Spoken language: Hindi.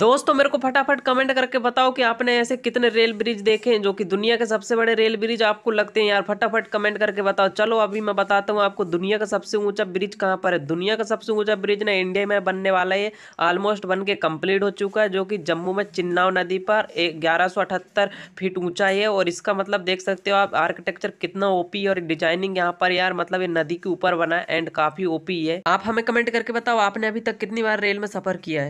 दोस्तों मेरे को फटाफट कमेंट करके बताओ कि आपने ऐसे कितने रेल ब्रिज देखे हैं जो कि दुनिया के सबसे बड़े रेल ब्रिज आपको लगते हैं यार फटाफट कमेंट करके बताओ चलो अभी मैं बताता हूँ आपको दुनिया का सबसे ऊंचा ब्रिज कहाँ पर है दुनिया का सबसे ऊंचा ब्रिज ना इंडिया में बनने वाला है ऑलमोस्ट बन के कम्प्लीट हो चुका है जो कि जम्मू में चिन्नाव नदी पर ग्यारह फीट ऊँचा है और इसका मतलब देख सकते हो आप आर्किटेक्चर कितना ओपी और डिजाइनिंग यहाँ पर यार मतलब ये नदी के ऊपर बना है एंड काफ़ी ओपी है आप हमें कमेंट करके बताओ आपने अभी तक कितनी बार रेल में सफ़र किया है